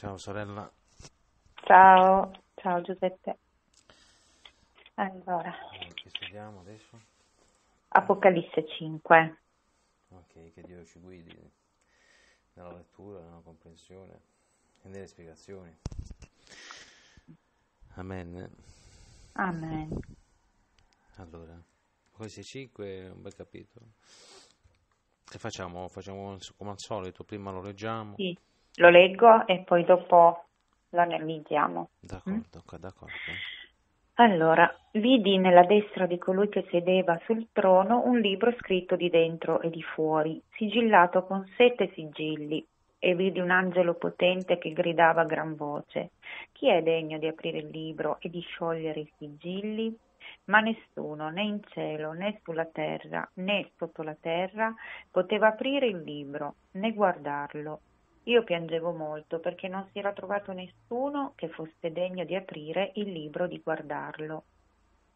Ciao sorella. Ciao, ciao Giuseppe. Allora. allora Apocalisse 5. Ok, che Dio ci guidi nella lettura, nella comprensione e nelle spiegazioni. Amen. Amen. Allora, Apocalisse 5 è un bel capitolo. Che facciamo? Facciamo come al solito, prima lo leggiamo. Sì lo leggo e poi dopo lo analizziamo. D'accordo, mm? d'accordo. Allora, vidi nella destra di colui che sedeva sul trono un libro scritto di dentro e di fuori, sigillato con sette sigilli, e vidi un angelo potente che gridava a gran voce: Chi è degno di aprire il libro e di sciogliere i sigilli? Ma nessuno, né in cielo, né sulla terra, né sotto la terra, poteva aprire il libro, né guardarlo, io piangevo molto perché non si era trovato nessuno che fosse degno di aprire il libro di guardarlo.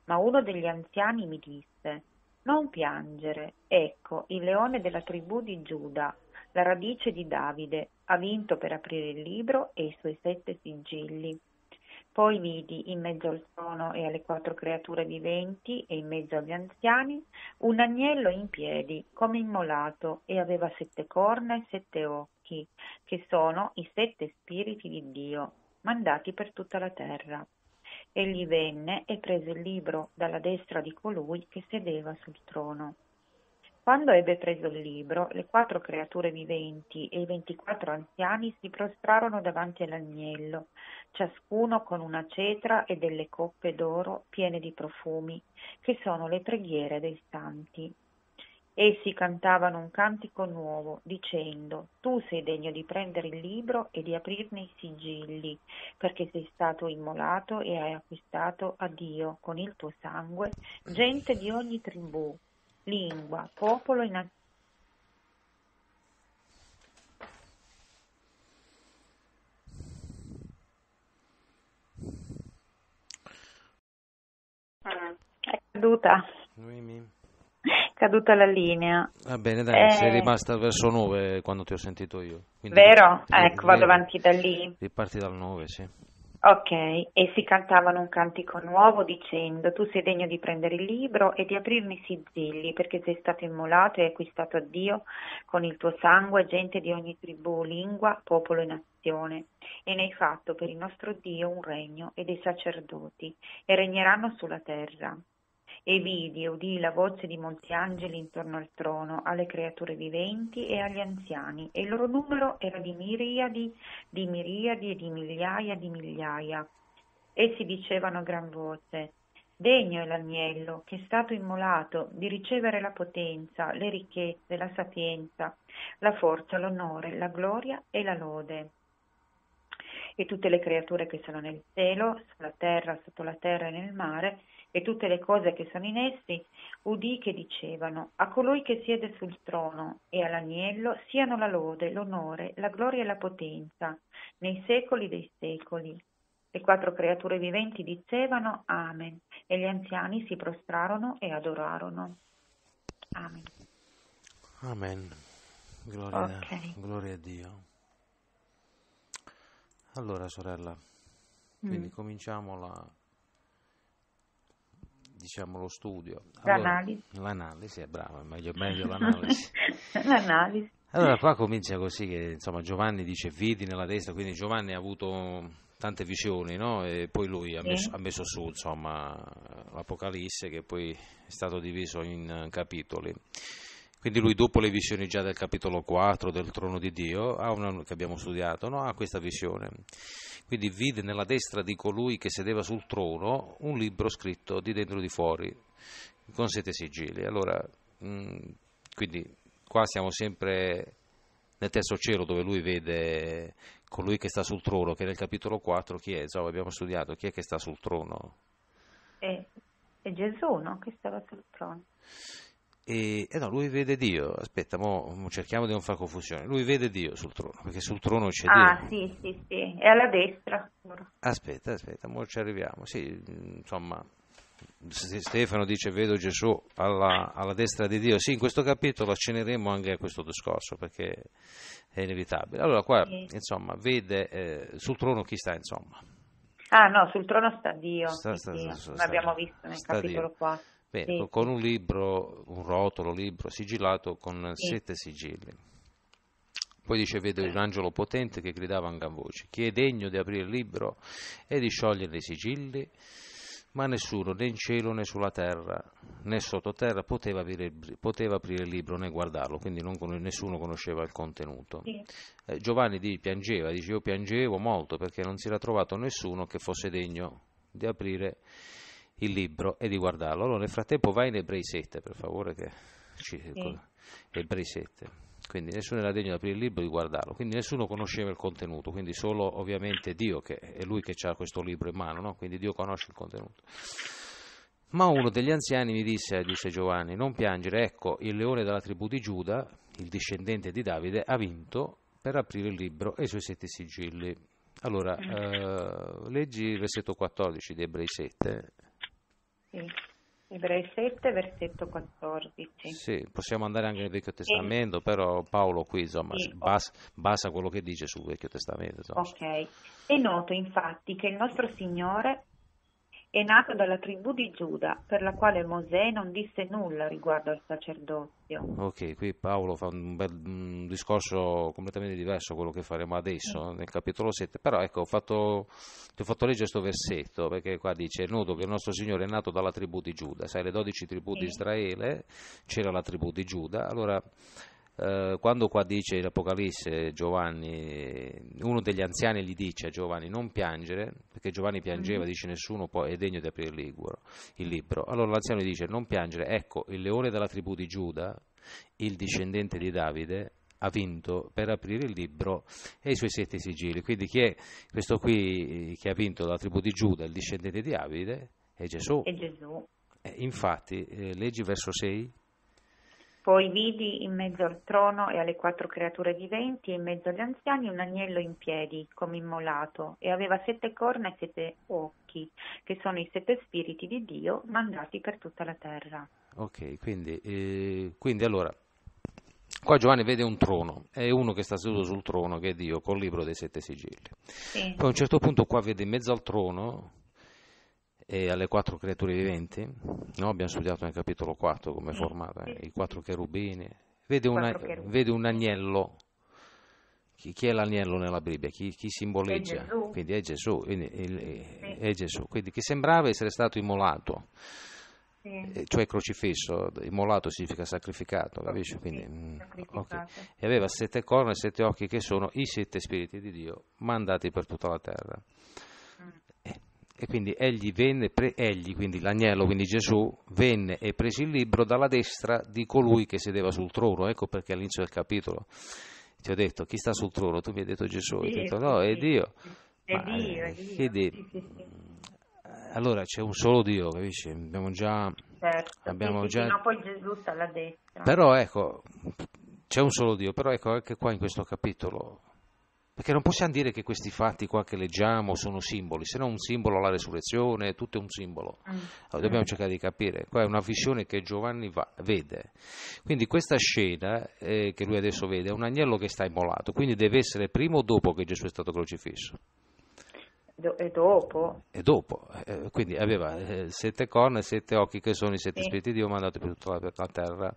Ma uno degli anziani mi disse Non piangere, ecco il leone della tribù di Giuda, la radice di Davide, ha vinto per aprire il libro e i suoi sette sigilli. Poi vidi in mezzo al trono e alle quattro creature viventi e in mezzo agli anziani un agnello in piedi come immolato e aveva sette corna e sette occhi, che sono i sette spiriti di Dio, mandati per tutta la terra. Egli venne e prese il libro dalla destra di colui che sedeva sul trono. Quando ebbe preso il libro, le quattro creature viventi e i ventiquattro anziani si prostrarono davanti all'agnello, ciascuno con una cetra e delle coppe d'oro piene di profumi, che sono le preghiere dei santi. Essi cantavano un cantico nuovo, dicendo Tu sei degno di prendere il libro e di aprirne i sigilli, perché sei stato immolato e hai acquistato a Dio con il tuo sangue gente di ogni tribù, lingua, popolo in ah. È caduta. Noemi. Caduta la linea. Va bene, dai, eh... sei rimasta verso 9 quando ti ho sentito io. Quindi Vero? Ri- ecco, vado avanti da lì. Riparti dal 9, sì. Ok, e si cantavano un cantico nuovo dicendo tu sei degno di prendere il libro e di aprirne i sigilli perché sei stato immolato e acquistato a Dio con il tuo sangue gente di ogni tribù, lingua, popolo e nazione e ne hai fatto per il nostro Dio un regno e dei sacerdoti e regneranno sulla terra. E vidi e udii la voce di molti angeli intorno al trono, alle creature viventi e agli anziani, e il loro numero era di miriadi, di miriadi e di migliaia di migliaia. Essi dicevano a gran voce, Degno è l'agnello che è stato immolato di ricevere la potenza, le ricchezze, la sapienza, la forza, l'onore, la gloria e la lode. E tutte le creature che sono nel cielo, sulla terra, sotto la terra e nel mare, e tutte le cose che sono in essi, udì che dicevano, a colui che siede sul trono e all'agnello siano la lode, l'onore, la gloria e la potenza, nei secoli dei secoli. Le quattro creature viventi dicevano Amen, e gli anziani si prostrarono e adorarono. Amen. Amen. Gloria, okay. gloria a Dio. Allora, sorella, quindi mm. cominciamo la diciamo, lo studio. Allora, l'analisi. L'analisi, è brava, meglio, meglio l'analisi. l'analisi. Allora qua comincia così che insomma, Giovanni dice vidi nella testa, quindi Giovanni ha avuto tante visioni, no? E poi lui ha, messo, ha messo, su, insomma, l'Apocalisse che poi è stato diviso in capitoli. Quindi lui dopo le visioni già del capitolo 4 del trono di Dio, una, che abbiamo studiato, no? ha questa visione. Quindi vide nella destra di colui che sedeva sul trono un libro scritto di dentro e di fuori, con sette sigilli. Allora, mh, mm, quindi qua siamo sempre nel terzo cielo dove lui vede colui che sta sul trono, che nel capitolo 4 chi è? Già abbiamo studiato, chi è che sta sul trono? È, è Gesù, no? Che stava sul trono. E, e eh no, lui vede Dio, aspetta, mo, cerchiamo di non fare confusione, lui vede Dio sul trono, perché sul trono c'è ah, Dio. Ah sì, sì, sì, è alla destra. Aspetta, aspetta, mo ci arriviamo, sì, insomma, Stefano dice vedo Gesù alla, alla, destra di Dio. Sì, in questo capitolo acceneremo anche a questo discorso perché è inevitabile. Allora qua, sì. insomma, vede eh, sul trono chi sta, insomma. Ah no, sul trono sta Dio, sta, sì, sta, sì. Sta, l'abbiamo visto nel capitolo Dio. 4. Beh, sì. con un libro, un rotolo libro sigillato con sì. sette sigilli. Poi dice, vedo un angelo potente che gridava a gran voce, chi è degno di aprire il libro e di sciogliere i sigilli? Ma nessuno, né in cielo né sulla terra, né sottoterra, poteva aprire, poteva aprire il libro né guardarlo, quindi non, nessuno conosceva il contenuto. Sì. Eh, Giovanni di, piangeva, dice, io piangevo molto perché non si era trovato nessuno che fosse degno di aprire il libro il libro e di guardarlo. Allora nel frattempo vai in Ebrei 7, per favore, che ci... Sì. Ebrei 7. Quindi nessuno era degno di aprire il libro e di guardarlo, quindi nessuno conosceva il contenuto, quindi solo ovviamente Dio, che è lui che ha questo libro in mano, no? quindi Dio conosce il contenuto. Ma uno degli anziani mi disse, disse Giovanni, non piangere, ecco, il leone della tribù di Giuda, il discendente di Davide, ha vinto per aprire il libro e i suoi sette sigilli. Allora, eh, leggi il versetto 14 di Ebrei 7 sì. Ebrei 7, versetto 14. Sì, possiamo andare anche nel Vecchio Testamento, e... però Paolo qui insomma, sì, basa, basa, quello che dice sul Vecchio Testamento. Insomma. Ok, è noto infatti che il nostro Signore è nato dalla tribù di Giuda, per la quale Mosè non disse nulla riguardo al sacerdozio. Ok, qui Paolo fa un, bel, un discorso completamente diverso da quello che faremo adesso sì. Mm. nel capitolo 7, però ecco, ho fatto, ti ho fatto leggere questo versetto perché qua dice, è noto che il nostro Signore è nato dalla tribù di Giuda, sai le 12 tribù sì. di Israele, c'era la tribù di Giuda, allora eh, quando qua dice l'Apocalisse Giovanni, uno degli anziani gli dice a Giovanni non piangere, perché Giovanni piangeva, mm-hmm. dice nessuno può, è degno di aprire il, liguoro, il libro. Allora l'anziano gli dice non piangere, ecco il leone della tribù di Giuda, il discendente di Davide, ha vinto per aprire il libro e i suoi sette sigilli. Quindi chi è questo qui eh, che ha vinto la tribù di Giuda, il discendente di Davide, è Gesù. È Gesù. Eh, infatti, eh, leggi verso 6. Poi vidi in mezzo al trono e alle quattro creature viventi e in mezzo agli anziani un agnello in piedi, come immolato, e aveva sette corna e sette occhi, che sono i sette spiriti di Dio mandati per tutta la terra. Ok, quindi, eh, quindi allora, qua Giovanni vede un trono, è uno che sta seduto sul trono, che è Dio, col libro dei sette sigilli. Sì. Poi a un certo punto qua vede in mezzo al trono e alle quattro creature viventi, no? abbiamo studiato nel capitolo 4 come è mm. formata, eh? i quattro cherubini, vede, una, cherubini. vede un agnello, chi, chi, è l'agnello nella Bibbia, chi, chi simboleggia? È Gesù. Quindi è Gesù, quindi è, è Gesù. Quindi che sembrava essere stato immolato, sì. Eh, cioè crocifisso, immolato significa sacrificato, capisci? Quindi, sì, mm, okay. E aveva sette corna e sette occhi che sono i sette spiriti di Dio mandati per tutta la terra. E quindi egli venne, pre, egli, quindi l'agnello, quindi Gesù, venne e prese il libro dalla destra di colui che sedeva sul trono. Ecco perché all'inizio del capitolo ti ho detto chi sta sul trono, tu mi hai detto Gesù, sì, hai detto no, è Dio. È Ma, Dio, eh, è Dio. Che Sì, sì, allora c'è un solo Dio, capisci? Abbiamo già... Certo, abbiamo già... No, poi Gesù sta alla destra. Però ecco, c'è un solo Dio, però ecco anche qua in questo capitolo perché non possiamo dire che questi fatti qua che leggiamo sono simboli, se no un simbolo alla resurrezione, tutto è un simbolo. Mm. Allora, dobbiamo cercare di capire, qua è una visione che Giovanni va, vede. Quindi questa scena eh, che lui adesso vede è un agnello che sta immolato, quindi deve essere prima o dopo che Gesù è stato crocifisso? e dopo? E dopo, eh, quindi aveva eh, sette corna e sette occhi che sono i sette sì. spiriti di Dio mandati per tutta la, per la terra.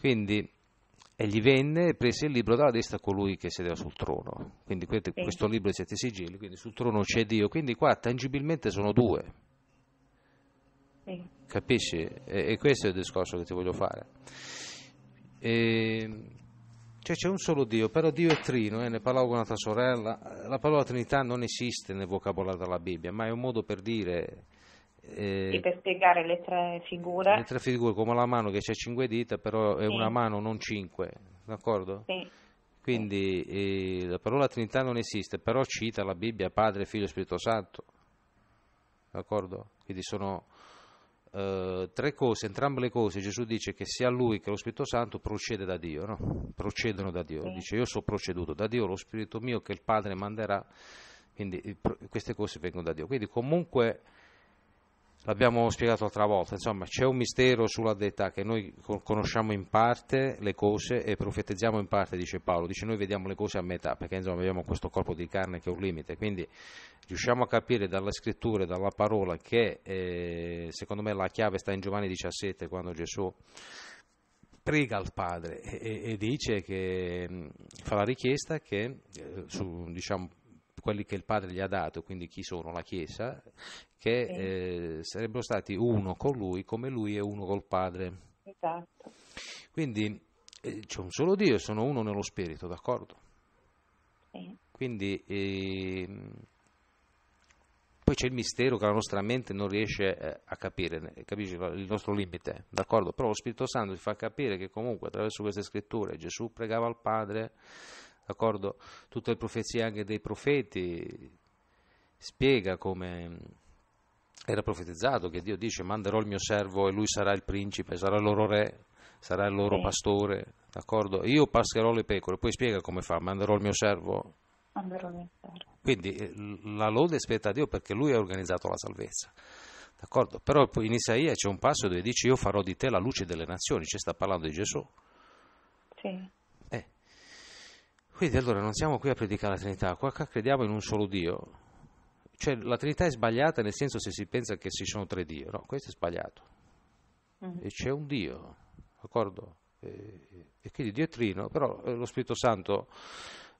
Quindi e gli venne e prese il libro dalla destra colui che sedeva sul trono. Quindi questo, questo libro è sette sigilli, quindi sul trono c'è Dio, quindi qua tangibilmente sono due. Sì. Capisci? E, e, questo è il discorso che ti voglio fare. E, ehm, cioè c'è un solo Dio, però Dio è trino, eh, ne parlavo con un'altra sorella, la parola Trinità non esiste nel vocabolario della Bibbia, ma è un modo per dire eh, e per spiegare le tre figure? Le tre figure, come la mano che c'è cinque dita, però è sì. una mano, non cinque, d'accordo? Sì. Quindi eh, la parola Trinità non esiste, però cita la Bibbia Padre, Figlio e Spirito Santo, d'accordo? Quindi sono eh, tre cose, entrambe le cose, Gesù dice che sia Lui che lo Spirito Santo procede da Dio, no? Procedono da Dio, sì. dice io sono proceduto da Dio, lo Spirito mio che il Padre manderà, quindi queste cose vengono da Dio. Quindi comunque l'abbiamo spiegato l'altra volta, insomma c'è un mistero sulla deità che noi conosciamo in parte le cose e profetizziamo in parte, dice Paolo, dice noi vediamo le cose a metà perché insomma abbiamo questo corpo di carne che è un limite, quindi riusciamo a capire dalla scrittura, dalla parola che eh, secondo me la chiave sta in Giovanni 17 quando Gesù prega al padre e, e dice che fa la richiesta che eh, su, diciamo, quelli che il padre gli ha dato, quindi chi sono la Chiesa, che eh. Eh, sarebbero stati uno con lui come lui è uno col Padre. Esatto. Quindi eh, c'è un solo Dio, sono uno nello Spirito, d'accordo? Quindi ehm, poi c'è il mistero che la nostra mente non riesce eh, a capire, capisci il nostro limite, d'accordo? Però lo Spirito Santo ti fa capire che comunque attraverso queste scritture Gesù pregava al Padre, d'accordo? Tutte le profezie anche dei profeti spiega come era profetizzato che Dio dice manderò il mio servo e lui sarà il principe, sarà il loro re, sarà il loro sì. pastore, d'accordo? Io pascherò le pecore, poi spiega come fa, manderò il mio servo. Manderò il mio servo. Quindi eh, la lode spetta a Dio perché lui ha organizzato la salvezza. D'accordo? Però poi in Isaia c'è un passo dove dice io farò di te la luce delle nazioni, ci sta parlando di Gesù. Sì. Eh. Quindi allora non siamo qui a predicare la Trinità, qua crediamo in un solo Dio, cioè la Trinità è sbagliata nel senso se si pensa che ci sono tre Dio, no, questo è sbagliato. Mm-hmm. E c'è un Dio, d'accordo? E, e quindi Dio è Trino, però eh, lo Spirito Santo...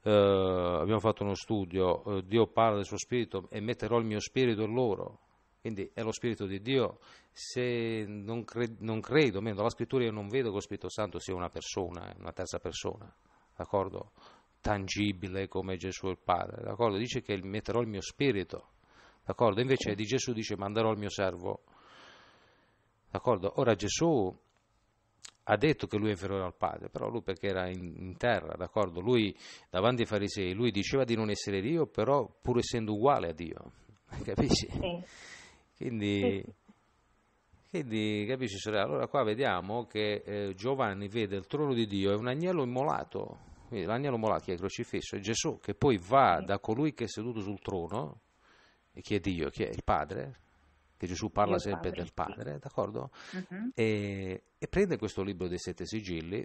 Eh, abbiamo fatto uno studio, eh, Dio parla del suo spirito e metterò il mio spirito in loro, quindi è lo spirito di Dio. Se non, cre- non credo, almeno dalla scrittura io non vedo che lo Spirito Santo sia una persona, eh, una terza persona, d'accordo? tangibile come Gesù il Padre, d'accordo? Dice che metterò il mio spirito, d'accordo? Invece di Gesù dice manderò il mio servo, d'accordo? Ora Gesù ha detto che lui è inferiore al padre, però lui perché era in, in, terra, d'accordo? Lui davanti ai farisei, lui diceva di non essere Dio, però pur essendo uguale a Dio, capisci? Sì. Quindi, sì. quindi, capisci sorella? Allora qua vediamo che eh, Giovanni vede il trono di Dio, è un agnello immolato, quindi l'agnello molato che è crocifisso è Gesù che poi va da colui che è seduto sul trono, e chi è Dio, chi è il Padre, che Gesù parla sempre del Padre, d'accordo? Uh-huh. E, e, prende questo libro dei sette sigilli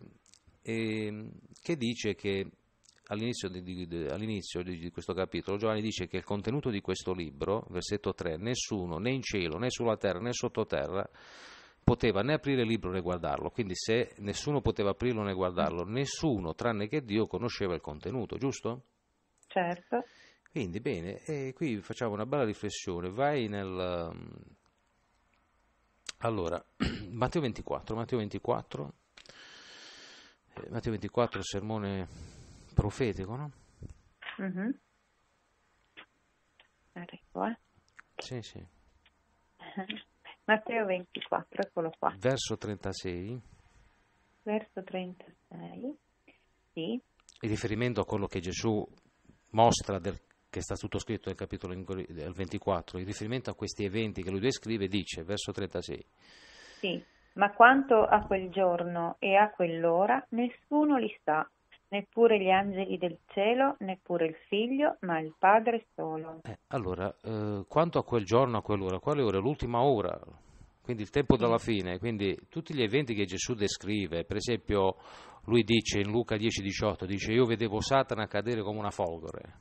e, che dice che all'inizio, di, di, all'inizio di questo capitolo Giovanni dice che il contenuto di questo libro, versetto 3, nessuno né in cielo né sulla terra né sottoterra poteva né aprire il libro né guardarlo, quindi se nessuno poteva aprirlo né guardarlo, nessuno tranne che Dio conosceva il contenuto, giusto? Certo. Quindi bene, e qui facciamo una bella riflessione, vai nel... Ehm, allora, Matteo 24, Matteo 24, eh, Matteo 24 il sermone profetico, no? Mm-hmm. Arrivo, ecco, eh. Sì, sì. Uh-huh. Matteo 24, eccolo qua. Verso 36. Verso 36, sì. Il riferimento a quello che Gesù mostra del, che sta tutto scritto nel capitolo 24, il riferimento a questi eventi che lui descrive dice, verso 36. Sì, ma quanto a quel giorno e a quell'ora, nessuno li sa, neppure gli angeli del cielo, neppure il figlio, ma il Padre solo. Eh, allora, eh, quanto a quel giorno, a quell'ora, quale ora? L'ultima ora, quindi il tempo dalla fine, quindi tutti gli eventi che Gesù descrive, per esempio lui dice in Luca 10:18, dice io vedevo Satana cadere come una folgore,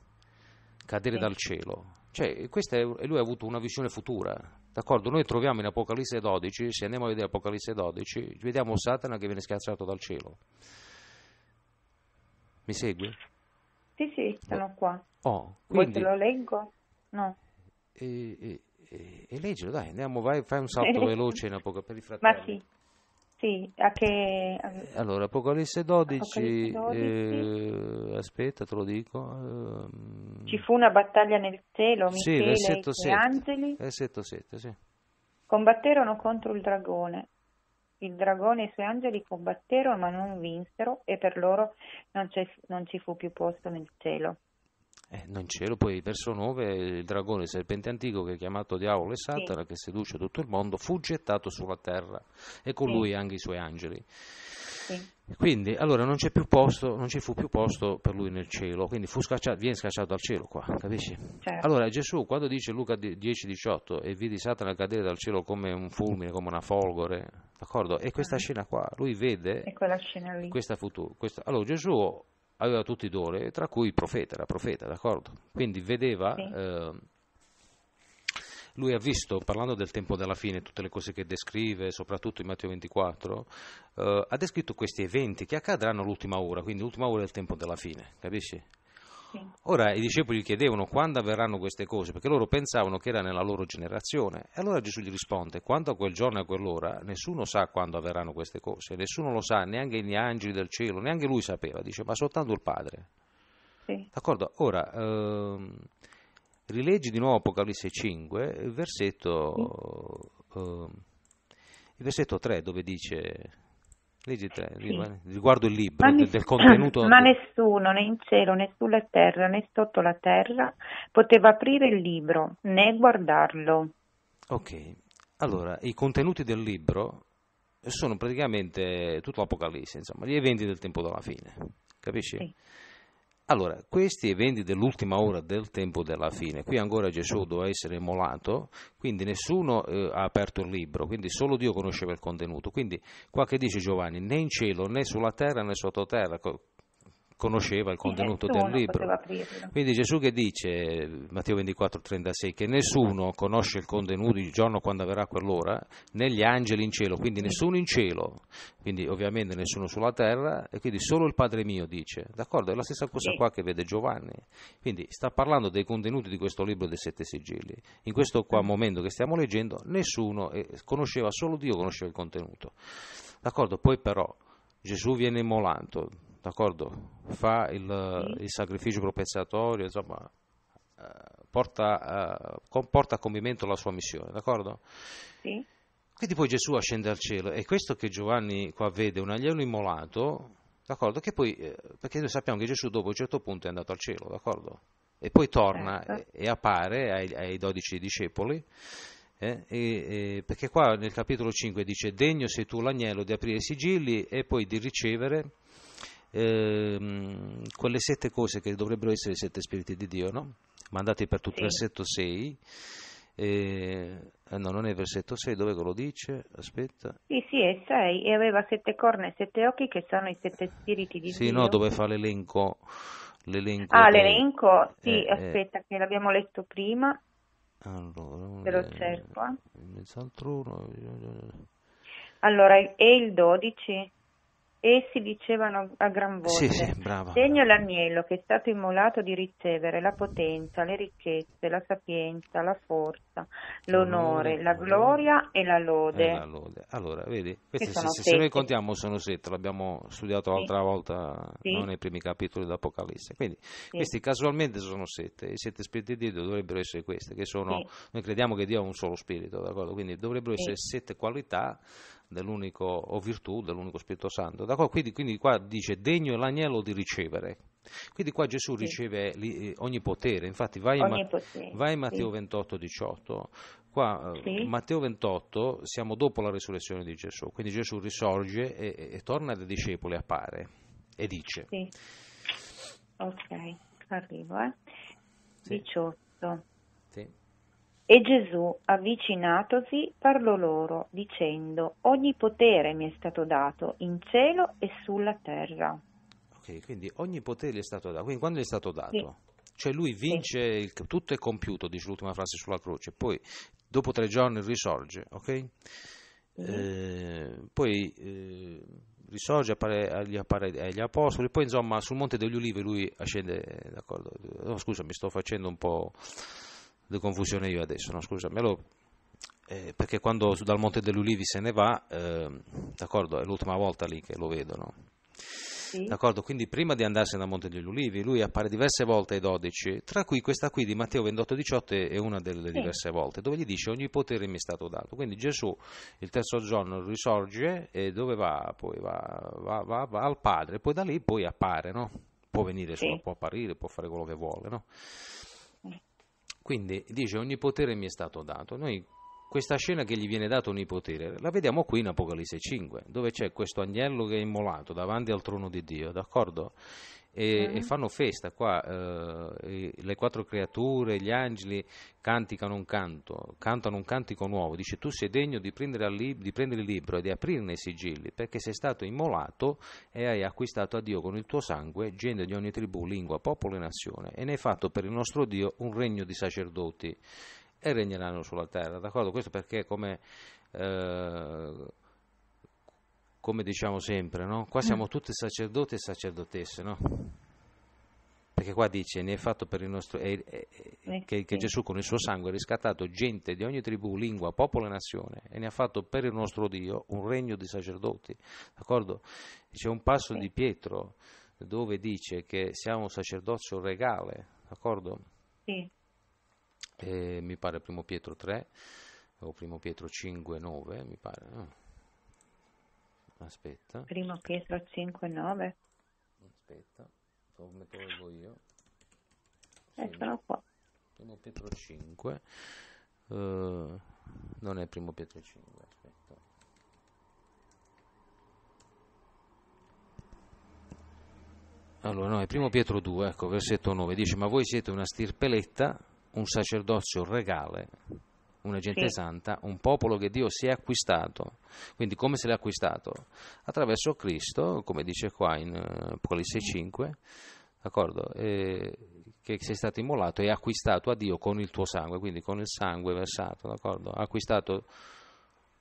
cadere sì. dal cielo. Cioè, questa è, lui ha avuto una visione futura, d'accordo? Noi troviamo in Apocalisse 12, se andiamo a vedere Apocalisse 12, vediamo Satana che viene schiacciato dal cielo. Mi segui? Sì, sì, sono qua. Oh, oh quindi... Vuoi lo leggo? No. E, e, e, e leggilo, dai, andiamo, vai, fai un salto veloce in Apoca, per i fratelli. Ma sì. Sì, a che... Allora, Apocalisse 12, Apocalisse 12. Eh, aspetta, te lo dico. Eh, Ci fu una battaglia nel cielo, Michele sì, e gli angeli. Versetto 7, sì. Combatterono contro il dragone il dragone e i suoi angeli combatterono ma non vinsero e per loro non, non ci fu più posto nel cielo. Eh, non cielo, poi verso 9 il dragone il serpente antico che è chiamato diavolo e Satana sì. che seduce tutto il mondo fu gettato sulla terra e con sì. lui anche i suoi angeli. Sì. Quindi allora non c'è più posto, non ci fu più posto per lui nel cielo, quindi scacciato, viene scacciato dal cielo qua, capisci? Certo. Allora Gesù quando dice Luca 10-18 e vidi Satana cadere dal cielo come un fulmine, come una folgore, d'accordo? E questa ah. scena qua, lui vede... E quella scena lì. Questa futura. questa, allora Gesù aveva tutti i dolori, tra cui il profeta, era profeta, d'accordo? Quindi vedeva... Sì. Eh, lui ha visto, parlando del tempo della fine, tutte le cose che descrive, soprattutto in Matteo 24, eh, ha descritto questi eventi che accadranno all'ultima ora, quindi l'ultima ora è il tempo della fine, capisci? Ora i discepoli gli chiedevano quando avverranno queste cose, perché loro pensavano che era nella loro generazione. E allora Gesù gli risponde, quando a quel giorno e a quell'ora, nessuno sa quando avverranno queste cose, nessuno lo sa, neanche gli angeli del cielo, neanche lui sapeva, dice, ma soltanto il Padre. Sì. D'accordo? Ora, ehm, Rileggi di nuovo Apocalisse 5, versetto, mm. uh, versetto 3, dove dice, leggi 3, sì. riguardo il libro, ma del, del contenuto. Ma nessuno, né in cielo, né sulla terra, né sotto la terra, poteva aprire il libro, né guardarlo. Ok, allora, i contenuti del libro sono praticamente tutto l'Apocalisse, insomma, gli eventi del tempo della fine, capisci? Sì. Allora, questi eventi dell'ultima ora del tempo della fine, qui ancora Gesù doveva essere immolato, quindi nessuno eh, ha aperto il libro, quindi solo Dio conosceva il contenuto. Quindi qua che dice Giovanni, né in cielo né sulla terra né sottoterra conosceva il contenuto del libro. Quindi Gesù che dice, Matteo 24, 36, che nessuno conosce il contenuto il giorno quando verrà quell'ora, né gli angeli in cielo, quindi nessuno in cielo, quindi ovviamente nessuno sulla terra, e quindi solo il Padre mio dice. D'accordo? È la stessa cosa qua che vede Giovanni. Quindi sta parlando dei contenuti di questo libro dei sette sigilli. In questo qua mm. momento che stiamo leggendo, nessuno conosceva, solo Dio conosceva il contenuto. D'accordo? Poi però Gesù viene immolato, d'accordo? fa il, il sacrificio propensatorio, insomma, eh, porta, eh, porta a compimento la sua missione, d'accordo? Sì. Quindi poi Gesù ascende al cielo, e questo che Giovanni qua vede, un agnello immolato, d'accordo? Che poi, eh, perché noi sappiamo che Gesù dopo un certo punto è andato al cielo, d'accordo? E poi torna certo. e, appare ai, dodici discepoli, eh, e, perché qua nel capitolo 5 dice, degno sei tu l'agnello di aprire i sigilli e poi di ricevere ehm, quelle sette cose che dovrebbero essere i sette spiriti di Dio, no? mandati per tutto il sì. versetto 6. Eh, no, non è il versetto 6, dove lo dice? Aspetta. Sì, sì, è 6 e aveva sette corna e sette occhi che sono i sette spiriti di sì, Dio. Sì, no, dove fa l'elenco. l'elenco ah, l'elenco, è, sì, è, eh, eh. aspetta è... che l'abbiamo letto prima. Allora, Te lo cerco. Eh. Allora, è il 12? Essi dicevano a gran voce: sì, sì, Segno l'agnello che è stato immolato di ricevere la potenza, le ricchezze, la sapienza, la forza, l'onore, la gloria e la lode. E la lode. Allora, vedi, questi, se, se, se, noi contiamo sono sette, l'abbiamo studiato sì. l'altra volta no, nei primi capitoli d'Apocalisse. Quindi questi casualmente sono sette, i sette spiriti di Dio dovrebbero essere questi, che sono, noi crediamo che Dio ha un solo spirito, d'accordo? quindi dovrebbero essere sette qualità dell'unico o virtù, dell'unico Spirito Santo. Quindi, quindi, qua dice degno l'agnello di ricevere. Quindi qua Gesù sì. riceve li, eh, ogni potere, infatti vai, in, ma, potere, vai Matteo sì. 28, 18, qua sì. Matteo 28 eh, siamo dopo la risurrezione di Gesù, quindi Gesù risorge e, e, torna dai discepoli, appare e dice. Sì. Ok, arrivo eh. 18. Sì. E Gesù, avvicinatosi, parlò loro, dicendo, ogni potere mi è stato dato in cielo e sulla terra. Ok, quindi ogni potere gli è stato dato. Quindi quando gli è stato dato? Sì. Cioè lui vince, sì. il, tutto è compiuto, dice l'ultima frase sulla croce, poi dopo tre giorni risorge, ok? Mm. Eh, poi eh, risorge appare, agli, appare, agli, apostoli, poi insomma sul Monte degli Ulivi lui ascende, eh, d'accordo? No, oh, scusa, mi sto facendo un po' di confusione io adesso, no? scusamelo, eh, perché quando dal Monte degli Ulivi se ne va, eh, d'accordo, è l'ultima volta lì che lo vedono. Sì. D'accordo, quindi prima di andarsene dal Monte degli Ulivi, lui appare diverse volte ai 12, tra cui questa qui di Matteo 28-18 è una delle sì. diverse volte, dove gli dice ogni potere mi è stato dato. Quindi Gesù il terzo giorno risorge e dove va? Poi va, va, va, va al Padre, poi da lì poi appare, no? Può venire, sì. solo, può apparire, può fare quello che vuole, no? Quindi dice ogni potere mi è stato dato. Noi questa scena che gli viene dato ogni potere la vediamo qui in Apocalisse 5, dove c'è questo agnello che è immolato davanti al trono di Dio, d'accordo? e, mm. e mm-hmm. fanno festa qua, eh, le quattro creature, gli angeli canticano un canto, cantano un cantico nuovo, dice tu sei degno di prendere, lib- di prendere il libro e di aprirne i sigilli perché sei stato immolato e hai acquistato a Dio con il tuo sangue gente di ogni tribù, lingua, popolo e nazione e ne hai fatto per il nostro Dio un regno di sacerdoti e regneranno sulla terra, d'accordo? Questo perché come... Eh, come diciamo sempre, no? qua mm. siamo tutti sacerdoti e sacerdotesse, no? perché qua dice ne è fatto per il nostro eh, eh, eh, che, che, Gesù con il suo sangue ha riscattato gente di ogni tribù, lingua, popolo e nazione e ne ha fatto per il nostro Dio un regno di sacerdoti d'accordo? c'è un passo di Pietro dove dice che siamo un sacerdozio regale d'accordo? Sì. Eh, mi pare primo Pietro 3 o primo Pietro 5 9 mi pare no? Aspetta. Primo Pietro 5, 9. Aspetta, lo mettevo io. Eccolo qua. Primo Pietro 5. Uh, eh, non è primo Pietro 5, aspetta. Allora, no, è primo Pietro 2, ecco, versetto 9. Dice, ma voi siete una stirpeletta, un sacerdozio regale una gente sì. santa, un popolo che Dio si è acquistato. Quindi come se l'è acquistato? Attraverso Cristo, come dice qua in eh, Apocalisse 5, d'accordo? E che sei stato immolato e acquistato a Dio con il tuo sangue, quindi con il sangue versato, d'accordo? acquistato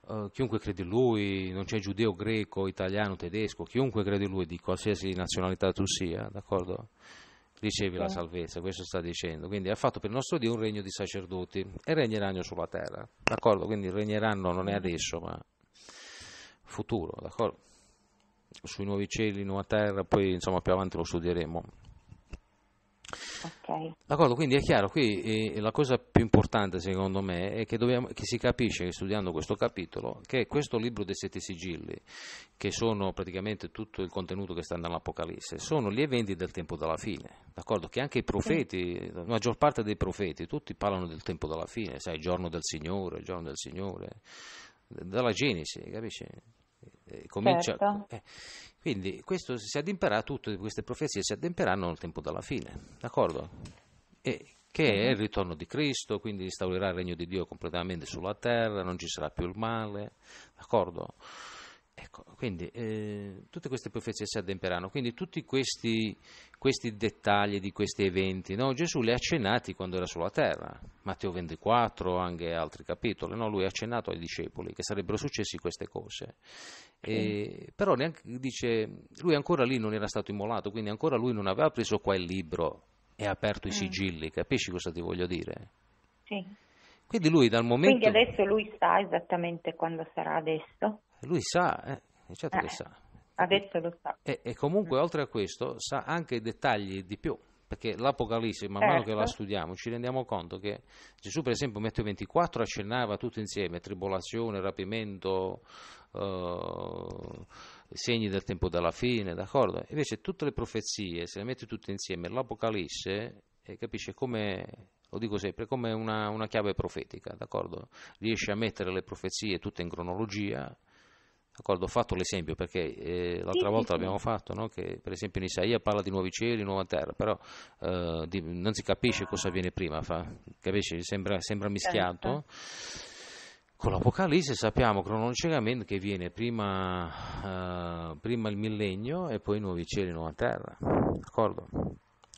eh, chiunque crede in Lui, non c'è giudeo, greco, italiano, tedesco, chiunque crede in Lui, di qualsiasi nazionalità tu sia, d'accordo? ricevi okay. la salvezza, questo sta dicendo. Quindi ha fatto per il nostro Dio un regno di sacerdoti e regneranno sulla terra, d'accordo? Quindi regneranno non è adesso, ma futuro, d'accordo? Sui nuovi cieli, nuova terra, poi insomma più avanti lo studieremo. Okay. D'accordo, quindi è chiaro, qui eh, la cosa più importante secondo me è che, dobbiamo, che, si capisce, studiando questo capitolo, che questo libro dei sette sigilli, che sono praticamente tutto il contenuto che sta nell'Apocalisse, sono gli eventi del tempo della fine, d'accordo? Che anche i profeti, la maggior parte dei profeti, tutti parlano del tempo della fine, sai, giorno del Signore, giorno del Signore, dalla Genesi, capisci? eh, comincia... Certo. Eh, quindi questo si ademperà, tutte queste profezie si ademperanno nel tempo dalla fine, d'accordo? E che è il mhm. ritorno di Cristo, quindi instaurerà il regno di Dio completamente sulla terra, non ci sarà più il male, d'accordo? Ecco, quindi eh, tutte queste profezie si ademperanno, quindi tutti questi, questi dettagli di questi eventi, no? Gesù li ha accennati quando era sulla terra, Matteo 24, anche altri capitoli, no? lui ha accennato ai discepoli che sarebbero successe queste cose, e, mm. però neanche, dice, lui ancora lì non era stato immolato, quindi ancora lui non aveva preso qua il libro e aperto mm. i sigilli, capisci cosa ti voglio dire? Sì. Quindi lui dal momento... Quindi adesso lui sa esattamente quando sarà adesso? Lui sa, eh, certo che eh, sa. Adesso lo sa. E, e comunque mm. oltre a questo sa anche dettagli di più perché l'Apocalisse, man mano che la certo. studiamo, ci rendiamo conto che Gesù, per esempio, in Matteo 24 accennava tutto insieme, tribolazione, rapimento, eh, segni del tempo della fine, d'accordo? Invece tutte le profezie, se le metti tutte insieme, l'Apocalisse, eh, capisce come, lo dico sempre, come una, una chiave profetica, d'accordo? Riesce a mettere le profezie tutte in cronologia, D'accordo, ho fatto l'esempio perché eh, l'altra sì, volta sì. l'abbiamo fatto, no? che per esempio in Isaia parla di nuovi cieli, nuova terra, però eh, di, non si capisce cosa avviene prima, fa, capisci? Sembra, sembra mischiato. Certo. Con l'Apocalisse sappiamo cronologicamente che viene prima, eh, prima, il millennio e poi nuovi cieli, nuova terra, d'accordo?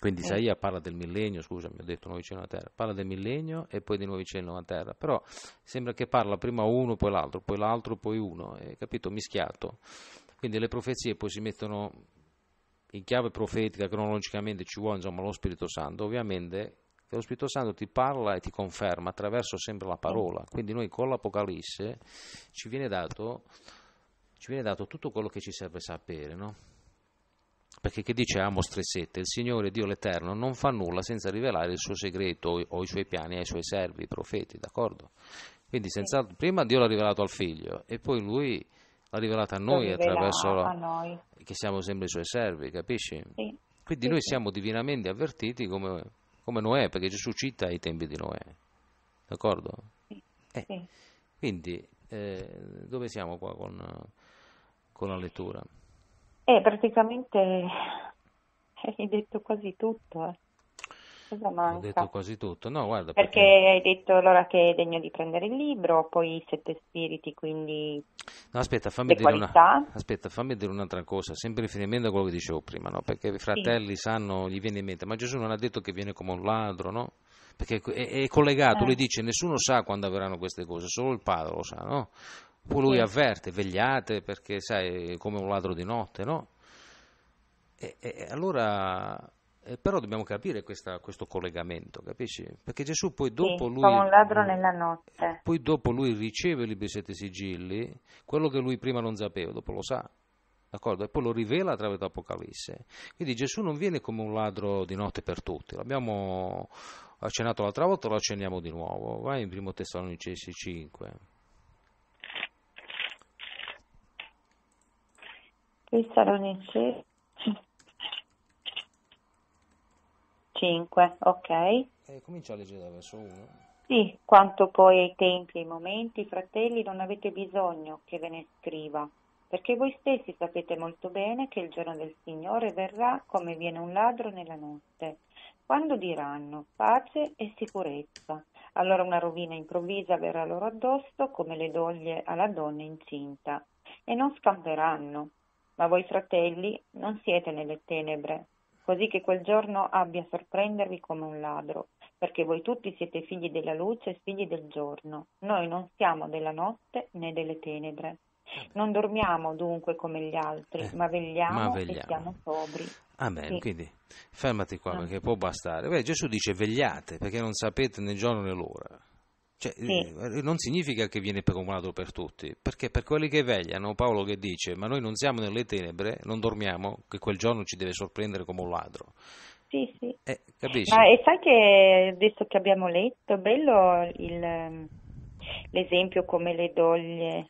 Quindi sì. Isaia parla del millennio, scusami, ho detto nuovi cieli e terra, parla del millennio e poi di nuovi cieli e terra, però sembra che parla prima uno, poi l'altro, poi l'altro, poi uno, è eh, capito? Mischiato. Quindi le profezie poi si mettono in chiave profetica, cronologicamente ci vuole insomma lo Spirito Santo, ovviamente lo Spirito Santo ti parla e ti conferma attraverso sempre la parola. Quindi noi con l'Apocalisse ci viene dato, ci viene dato tutto quello che ci serve sapere, no? perché che dice Amos 3.7, il Signore Dio l'Eterno non fa nulla senza rivelare il suo segreto o i suoi piani ai suoi servi, i profeti, d'accordo? Quindi senza, prima Dio l'ha rivelato al figlio e poi lui l'ha rivelato a noi attraverso la, noi. che siamo sempre i suoi servi, capisci? Sì. Quindi sì, noi sì. siamo divinamente avvertiti come, come, Noè, perché Gesù cita i tempi di Noè, d'accordo? Eh, quindi eh, dove siamo qua con, con la lettura? E eh, praticamente eh, hai detto quasi tutto. Eh. Cosa manca? Ho detto quasi tutto, no, guarda. Perché, perché... hai detto allora che è degno di prendere il libro, poi i sette spiriti, quindi. No, aspetta, fammi, dire, una... aspetta, fammi dire un'altra cosa, sempre riferimento a quello che dicevo prima, no? Perché i fratelli sì. sanno, gli viene in mente, ma Gesù non ha detto che viene come un ladro, no? Perché è, collegato, lui dice: Nessuno sa quando avverranno queste cose, solo il Padre lo sa, no? Poi lui avverte, vegliate perché sai, come un ladro di notte, no? E, e allora, e però dobbiamo capire questa, questo collegamento, capisci? Perché Gesù poi dopo sì, lui... Come un ladro lui, nella notte. Poi dopo lui riceve i libri sette sigilli, quello che lui prima non sapeva, dopo lo sa. D'accordo? E poi lo rivela attraverso l'Apocalisse. Quindi Gesù non viene come un ladro di notte per tutti. L'abbiamo accennato l'altra volta, lo accenniamo di nuovo. Vai in 1 Tessalonicesi 5. Tessalonicesi 5, ok. Eh, comincio a leggere dal verso 1. Sì, quanto poi ai tempi e ai momenti, fratelli, non avete bisogno che ve ne scriva, perché voi stessi sapete molto bene che il giorno del Signore verrà come viene un ladro nella notte, quando diranno pace e sicurezza. Allora una rovina improvvisa verrà loro addosso come le doglie alla donna incinta, e non scamperanno, ma voi fratelli non siete nelle tenebre, così che quel giorno abbia a sorprendervi come un ladro, perché voi tutti siete figli della luce e figli del giorno. Noi non siamo della notte né delle tenebre. Non dormiamo dunque come gli altri, eh, ma, vegliamo ma, vegliamo e siamo sobri. Amen, sì. quindi fermati qua ah. perché può bastare. Beh, Gesù dice vegliate perché non sapete né giorno né l'ora. Cioè, sì. Eh, eh, non significa che viene percomato per tutti, perché per quelli che vegliano, Paolo che dice, ma noi non siamo nelle tenebre, non dormiamo, che quel giorno ci deve sorprendere come un ladro. Sì, sì. Eh, capisci? Ma, e sai che adesso che abbiamo letto, bello il, ehm, l'esempio come le doglie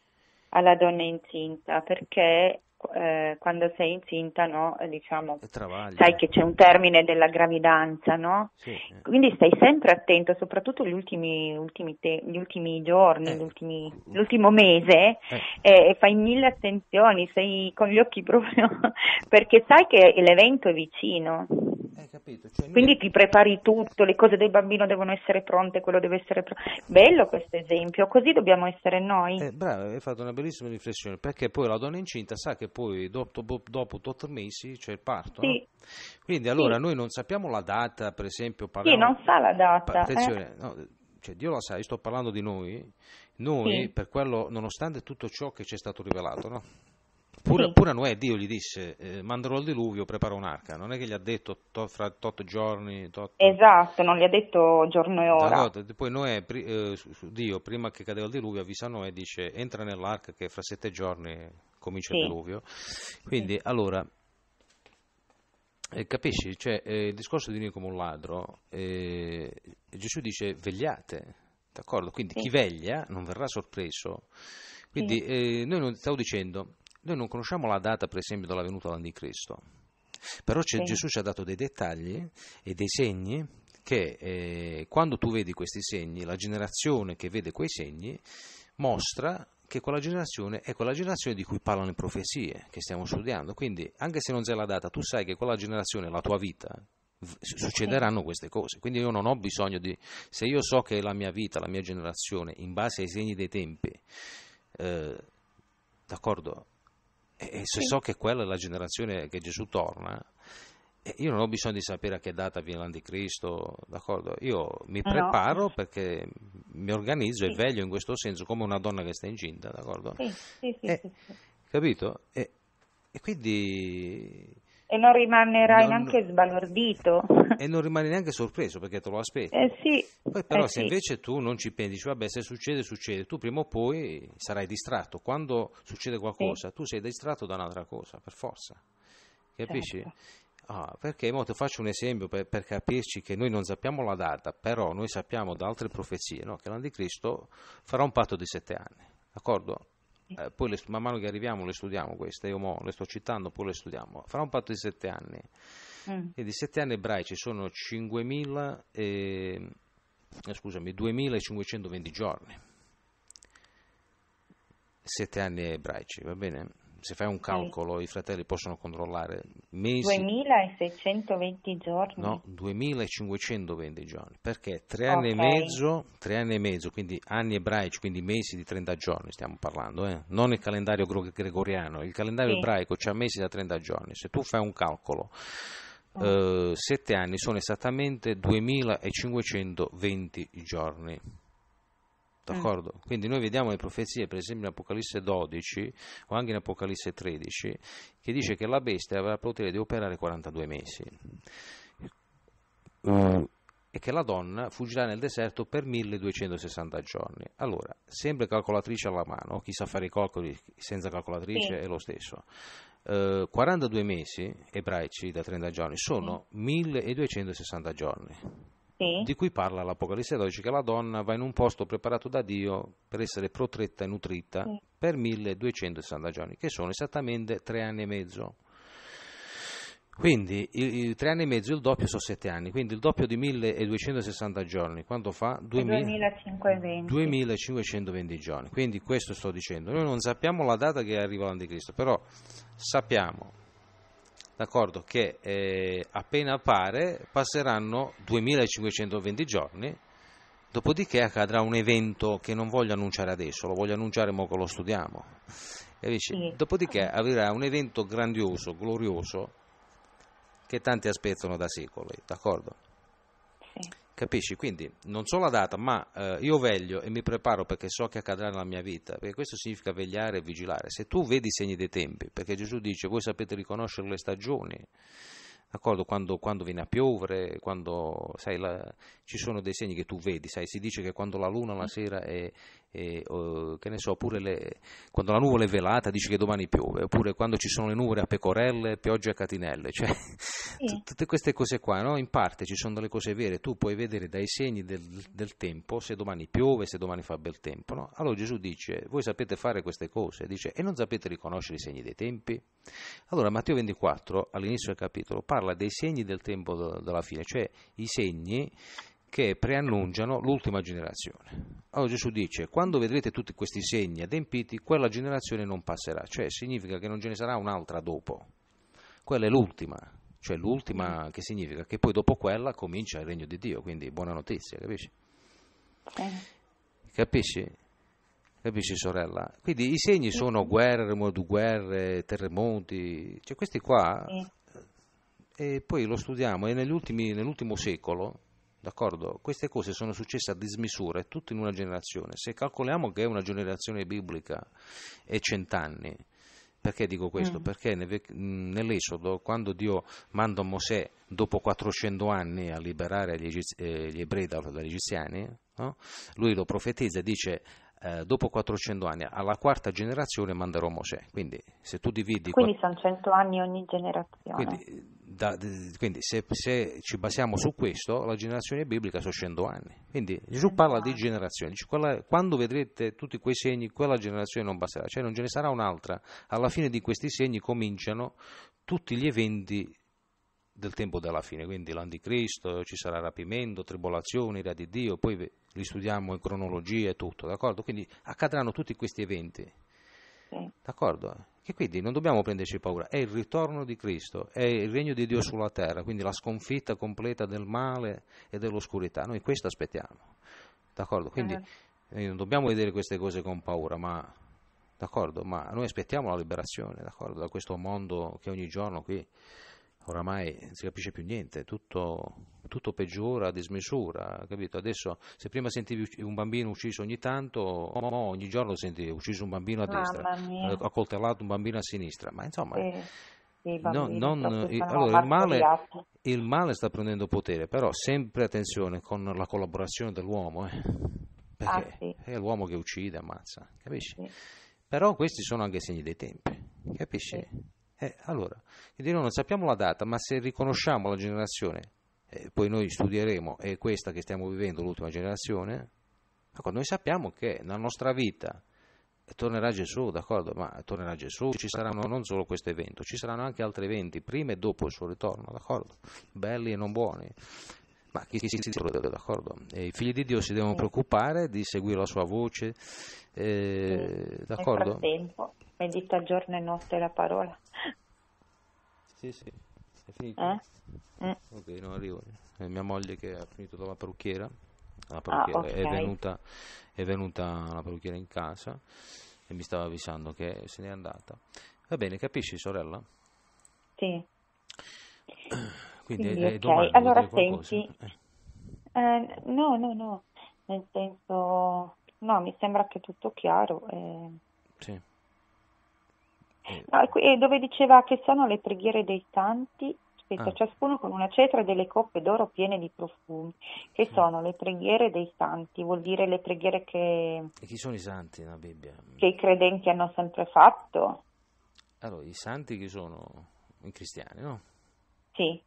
alla donna incinta, perché eh, quando sei incinta, no, eh, diciamo, sai eh. che c'è un termine della gravidanza, no? Sì. Eh. Quindi stai sempre attento, soprattutto gli ultimi, ultimi, te- gli ultimi giorni, eh. gli ultimi, mm. l'ultimo mese, eh. e fai mille attenzioni, sei con gli occhi proprio, perché sai che l'evento è vicino. Eh, cioè, Quindi ti prepari tutto, le cose del bambino devono essere pronte, quello deve essere pronto. Bello questo esempio, così dobbiamo essere noi. Eh, bravo, hai fatto una bellissima riflessione, perché poi la donna incinta sa che poi dopo, 8 mesi c'è il parto. Sì. No? Quindi allora sì. noi non sappiamo la data, per esempio. Parliamo, sì, non sa la data. Eh. Attenzione, eh. no, cioè, Dio lo sa, io sto parlando di noi, noi sì. per quello, nonostante tutto ciò che ci è stato rivelato, no? Pure, pure, a Noè Dio gli disse eh, manderò il diluvio, prepara un'arca, non è che gli ha detto to, fra tot giorni. Tot... Esatto, non gli ha detto giorno e ora. Da, poi Noè, pri, eh, Dio prima che cadeva il diluvio avvisa Noè dice entra nell'arca che fra sette giorni comincia sì. il diluvio. Quindi sì. allora, eh, capisci, cioè, eh, il discorso di Dio come un ladro, eh, Gesù dice vegliate, d'accordo? Quindi chi veglia non verrà sorpreso. Quindi eh, noi non, stavo dicendo noi non conosciamo la data, per esempio, della venuta dell'Anticristo, però sì. Gesù ci ha dato dei dettagli e dei segni che eh, quando tu vedi questi segni, la generazione che vede quei segni mostra che quella generazione è quella generazione di cui parlano le profezie che stiamo studiando. Quindi, anche se non c'è la data, tu sai che quella generazione, la tua vita, succederanno queste cose. Quindi io non ho bisogno di... Se io so che la mia vita, la mia generazione, in base ai segni dei tempi, eh, d'accordo, e se sì. so che quella è la generazione che Gesù torna, io non ho bisogno di sapere a che data viene l'anticristo, d'accordo? Io mi preparo no. perché mi organizzo sì. e veglio in questo senso come una donna che sta incinta, d'accordo? Sì, sì, sì. E, eh, sì capito? E, e, quindi... E non rimanerai non, neanche sbalordito. e non rimani neanche sorpreso perché te lo aspetti. Eh sì. Poi però eh se sì. invece tu non ci pensi, vabbè se succede succede, tu prima o poi sarai distratto. Quando succede qualcosa sì. tu sei distratto da un'altra cosa, per forza. Capisci? Certo. Ah, perché mo, faccio un esempio per, per, capirci che noi non sappiamo la data, però noi sappiamo da altre profezie no? che l'Anticristo farà un patto di sette anni, d'accordo? Eh, poi le, man mano che arriviamo le studiamo queste, io mo, le sto citando, poi le studiamo. Farà un patto di sette anni Mm. E di sette anni ebraici sono 5.000 e, eh, scusami, 2.520 giorni. Sette anni ebraici, va bene? Se fai un calcolo, sì. i fratelli possono controllare mesi. 2.620 giorni? No, 2.520 giorni, perché tre anni, okay. e mezzo, tre anni e mezzo, quindi anni ebraici, quindi mesi di 30 giorni stiamo parlando, eh? non il calendario gregoriano, il calendario sì. ebraico c'ha mesi da 30 giorni. Se tu fai un calcolo Mm. eh, 7 anni sono esattamente 2520 giorni. D'accordo? Mm. Quindi noi vediamo le profezie, per esempio in Apocalisse 12 o anche in Apocalisse 13, che dice che la bestia avrà potere di operare 42 mesi mm. e che la donna fuggirà nel deserto per 1260 giorni. Allora, sempre calcolatrice alla mano, chi sa fare i calcoli senza calcolatrice sì. è lo stesso eh, 42 mesi ebraici da 30 giorni sono sì. 1260 giorni. Sì. Di cui parla l'Apocalisse 12 che la donna va in un posto preparato da Dio per essere protretta e nutrita sì. per 1260 giorni, che sono esattamente tre anni e mezzo. Quindi i, i tre anni e mezzo, il doppio sono sette anni, quindi il doppio di 1260 giorni, quanto fa? 2520. 2520 giorni. Quindi questo sto dicendo, noi non sappiamo la data che arriva l'anticristo, però sappiamo, d'accordo, che eh, appena appare passeranno 2520 giorni, dopodiché accadrà un evento che non voglio annunciare adesso, lo voglio annunciare mo che lo studiamo. Sì. Dopodiché avverrà un evento grandioso, glorioso, che tanti aspettano da secoli, d'accordo? Sì. Capisci? Quindi non so la data, ma eh, io veglio e mi preparo perché so che accadrà nella mia vita, perché questo significa vegliare e vigilare. Se tu vedi i segni dei tempi, perché Gesù dice voi sapete riconoscere le stagioni, d'accordo? Quando, quando viene a piovere, quando sai, la, ci sono dei segni che tu vedi, sai, si dice che quando la luna la sera è, e, o, che ne so, oppure le, quando la nuvola è velata dici che domani piove, oppure quando ci sono le nuvole a pecorelle, piogge a catinelle, cioè sì. tutte queste cose qua, no? in parte ci sono delle cose vere, tu puoi vedere dai segni del, del tempo se domani piove, se domani fa bel tempo, no? allora Gesù dice, voi sapete fare queste cose, dice, e non sapete riconoscere i segni dei tempi? Allora Matteo 24 all'inizio del capitolo parla dei segni del tempo della fine, cioè i segni che preannunciano l'ultima generazione. Allora Gesù dice, quando vedrete tutti questi segni adempiti, quella generazione non passerà, cioè significa che non ce ne sarà un'altra dopo. Quella è l'ultima, cioè l'ultima che significa che poi dopo quella comincia il regno di Dio, quindi buona notizia, capisci? Capisci? Capisci sorella? Quindi i segni sono guerre, rumore guerre, terremoti, cioè questi qua, e poi lo studiamo, e ultimi, nell'ultimo secolo D'accordo? Queste cose sono successe a dismisura e tutto in una generazione. Se calcoliamo che è una generazione biblica e cent'anni, perché dico questo? Mm. Perché mm, nell'Esodo, quando Dio manda Mosè dopo 400 anni a liberare gli, egiz- eh, gli ebrei dagli egiziani, no? lui lo profetizza e dice eh, dopo 400 anni, alla quarta generazione manderò Mosè. Quindi se tu dividi... Quindi sono 100 anni ogni generazione. Quindi da, quindi se, se, ci basiamo su questo, la generazione biblica sono 100 anni. Quindi Gesù parla di generazioni, dice, quella, quando vedrete tutti quei segni, quella generazione non basterà, cioè non ce ne sarà un'altra. Alla fine di questi segni cominciano tutti gli eventi del tempo della fine, quindi l'anticristo, ci sarà rapimento, tribolazione, ira di Dio, poi li studiamo in cronologia e tutto, d'accordo? Quindi accadranno tutti questi eventi sì. D'accordo? Che quindi non dobbiamo prenderci paura, è il ritorno di Cristo, è il regno di Dio sulla terra, quindi la sconfitta completa del male e dell'oscurità. Noi questo aspettiamo. D'accordo? Quindi eh. non dobbiamo vedere queste cose con paura, ma, ma noi aspettiamo la liberazione, d'accordo? Da questo mondo che ogni giorno qui oramai non si capisce più niente, tutto, tutto peggiora a dismisura, capito? Adesso se prima sentivi un bambino ucciso ogni tanto, ogni giorno senti ucciso un bambino a destra, eh, accoltellato un bambino a sinistra, ma insomma... Sì. No, non, allora, il, male, il, male, sta prendendo potere, però sempre attenzione con la collaborazione dell'uomo, eh? perché ah, sì. è l'uomo che uccide, ammazza, capisci? Sì. Però questi sono anche segni dei tempi, capisci? Sì. Eh, allora, io dirò, non sappiamo la data, ma se riconosciamo la generazione, eh, poi noi studieremo, è questa che stiamo vivendo, l'ultima generazione, ecco, noi sappiamo che nella nostra vita tornerà Gesù, d'accordo, ma tornerà Gesù, ci saranno non solo questo evento, ci saranno anche altri eventi, prima e dopo il suo ritorno, d'accordo, belli e non buoni. Ma chi si crede, d'accordo? E I figli di Dio si devono preoccupare di seguire la sua voce, eh, d'accordo? Nel frattempo, medita giorno e notte la parola. Sì, sì, è finito. Eh? Mm. Ok, non arrivo. È eh, mia moglie che ha finito dalla parrucchiera, la ah, parrucchiera ah, okay. è, venuta, è venuta la parrucchiera in casa e mi stava avvisando che se n'è andata. Va bene, capisci sorella? Sì. Quindi, Quindi è, okay. allora senti, eh. eh, no, no, no, nel senso, no, mi sembra che tutto chiaro. Eh. Sì. No, mm. ah, e dove diceva che sono le preghiere dei santi spetta ah. ciascuno con una cetra e delle coppe d'oro piene di profumi, che sì. Mm. sono le preghiere dei santi, vuol dire le preghiere che... E chi sono i santi nella Bibbia? Che i credenti hanno sempre fatto. Allora, i santi che sono i cristiani, no? Sì.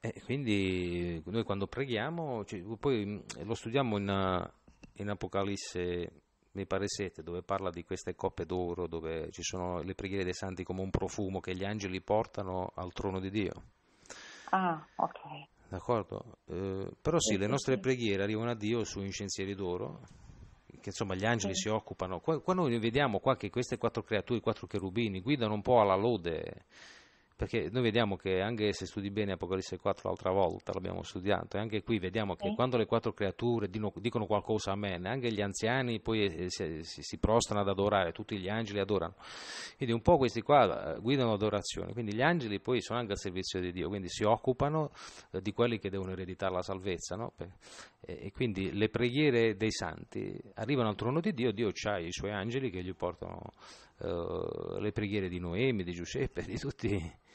Eh, quindi noi quando preghiamo, cioè, poi mm, lo studiamo in, eh, in Apocalisse nei Paresete, dove parla di queste coppe d'oro, dove ci sono le preghiere dei santi come un profumo che gli angeli portano al trono di Dio. Ah, ok. D'accordo? Eh, però sì, le nostre preghiere arrivano a Dio su incensieri d'oro, che insomma gli angeli sì. si occupano. Qua, qua, noi vediamo qua che queste quattro creature, i quattro cherubini, guidano un po' alla lode perché noi vediamo che anche se studi bene Apocalisse 4 l'altra volta, l'abbiamo studiato, e anche qui vediamo che okay. quando le quattro creature dicono qualcosa a me, anche gli anziani poi eh, si, si, si prostrano ad adorare, tutti gli angeli adorano. Quindi un po' questi qua eh, guidano l'adorazione, quindi gli angeli poi sono anche al servizio di Dio, quindi si occupano eh, di quelli che devono ereditare la salvezza, no? e quindi le preghiere dei santi arrivano al trono di Dio, Dio ha i suoi angeli che gli portano eh, le preghiere di Noemi, di Giuseppe, di tutti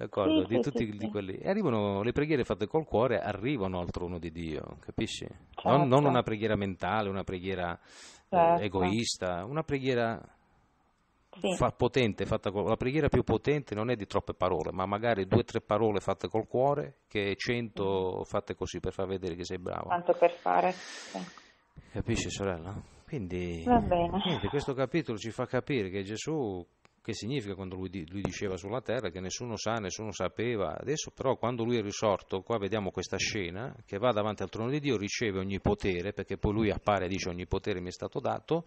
d'accordo, sì, di sì, tutti sì, di quelli. E arrivano, le preghiere fatte col cuore arrivano al trono di Dio, capisci? Certo. Non, non, certo. una preghiera mentale, una preghiera eh, certo. eh, egoista, una preghiera fa, potente, fatta col, la preghiera più potente non è di troppe parole, ma magari due o tre parole fatte col cuore che cento mm-hmm. fatte così per far vedere che sei bravo. Tanto per fare. Capisci sorella? Quindi, quindi questo capitolo ci fa capire che Gesù che significa quando lui, lui, diceva sulla terra che nessuno sa, nessuno sapeva? Adesso però quando lui è risorto, qua vediamo questa scena, che va davanti al trono di Dio, riceve ogni potere, perché poi lui appare e dice ogni potere mi è stato dato,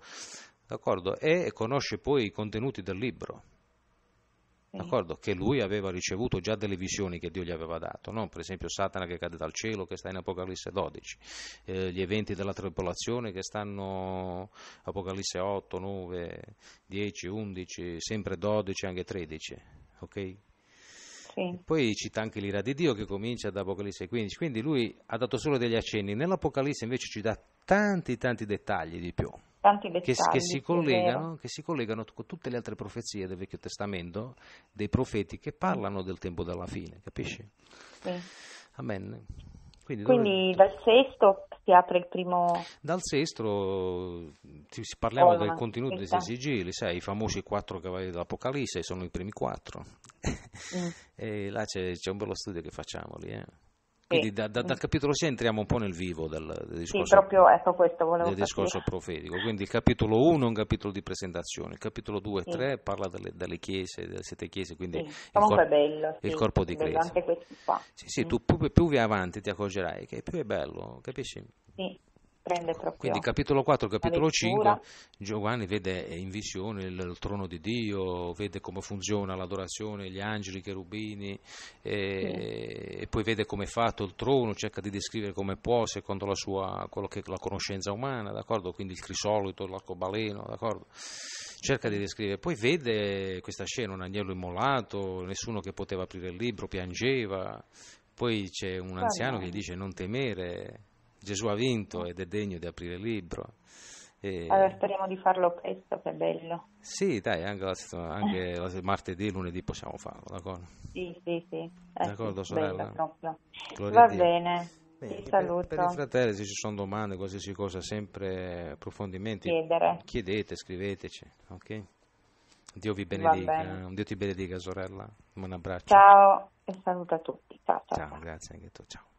d'accordo? E conosce poi i contenuti del libro D'accordo? Che lui aveva ricevuto già delle visioni che Dio gli aveva dato, no? per esempio Satana che cade dal cielo, che sta in Apocalisse 12, eh, gli eventi della tribolazione che stanno Apocalisse 8, 9, 10, 11, sempre 12, anche 13. Okay? Sì. Poi cita anche l'ira di Dio che comincia da Apocalisse 15, quindi lui ha dato solo degli accenni. Nell'Apocalisse invece ci dà tanti tanti dettagli di più. Dettagli, che, che, si collegano, che, si collegano, con tutte le altre profezie del Vecchio Testamento, dei profeti che parlano del tempo della fine, capisci? Sì. Amen. Quindi, Quindi dal sesto si apre il primo... Dal sesto mm, si parliamo oh, del contenuto dei sei sigilli, sai, i famosi quattro cavalli dell'Apocalisse sono i primi quattro. Mm. e là c'è, c'è, un bello studio che facciamo lì, eh. Quindi da, da, dal capitolo 6 entriamo un po' nel vivo del, del discorso, sì, proprio, ecco del discorso profetico. Quindi il capitolo 1 è un capitolo di presentazione, il capitolo 2 e 3 parla delle, delle, chiese, delle sette chiese, quindi il, cor- bello, il, corpo di Cristo. Sì, sì, mm. tu più, più vai avanti ti accorgerai che più è bello, capisci? Sì prende proprio. Quindi capitolo 4, capitolo 5, Giovanni vede in visione il, il, trono di Dio, vede come funziona l'adorazione, gli angeli, i cherubini, e, sì. e, poi vede come è fatto il trono, cerca di descrivere come può secondo la sua la conoscenza umana, d'accordo? Quindi il crisolito, l'arcobaleno, d'accordo? Cerca di descrivere, poi vede questa scena, un agnello immolato, nessuno che poteva aprire il libro, piangeva, poi c'è un anziano che gli dice non temere, Gesù ha vinto ed è degno di aprire il libro. E... Allora speriamo di farlo presto, che è bello. Sì, dai, anche, la, anche la, martedì, lunedì possiamo farlo, d'accordo? Sì, sì, sì. Eh, d'accordo, sì, sorella? Va bene. Bene, Ti saluto. Per, per, i fratelli, se ci sono domande, qualsiasi cosa, sempre approfondimenti, Chiedere. chiedete, scriveteci, ok? Dio vi benedica, eh. Dio ti benedica sorella, un abbraccio. Ciao e saluto a tutti, ciao, ciao, ciao. ciao. grazie anche tu, ciao.